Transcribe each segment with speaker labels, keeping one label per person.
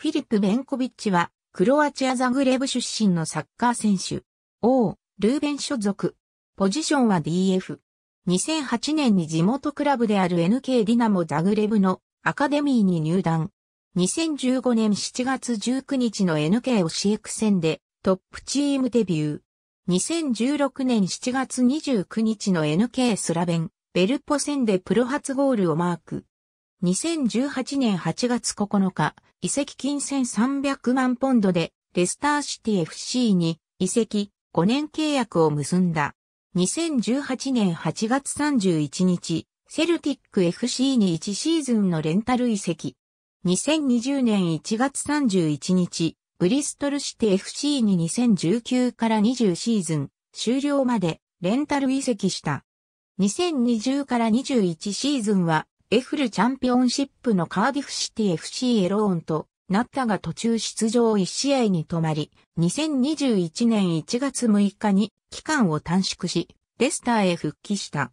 Speaker 1: フィリップ・ベンコビッチは、クロアチアザグレブ出身のサッカー選手。
Speaker 2: 王、ルーベン所属。ポジションは DF。2008年に地元クラブである NK ディナモザグレブのアカデミーに入団。2015年7月19日の NK オシエク戦でトップチームデビュー。2016年7月29日の NK スラベン、ベルポ戦でプロ初ゴールをマーク。2018年8月9日、移籍金1300万ポンドでレスターシティ FC に移籍5年契約を結んだ。2018年8月31日、セルティック FC に1シーズンのレンタル移籍。2020年1月31日、ブリストルシティ FC に2019から20シーズン終了までレンタル移籍した。2020から21シーズンはエフルチャンピオンシップのカーディフシティ FC エローンとなったが途中出場1試合に止まり、2021年1月6日に期間を短縮し、レスターへ復帰した。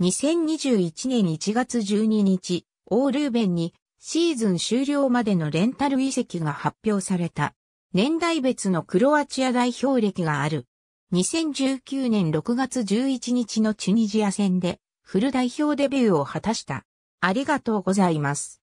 Speaker 2: 2021年1月12日、オールーベンにシーズン終了までのレンタル移籍が発表された。年代別のクロアチア代表歴がある。2019年6月11日のチュニジア戦でフル代
Speaker 1: 表デビューを果たした。ありがとうございます。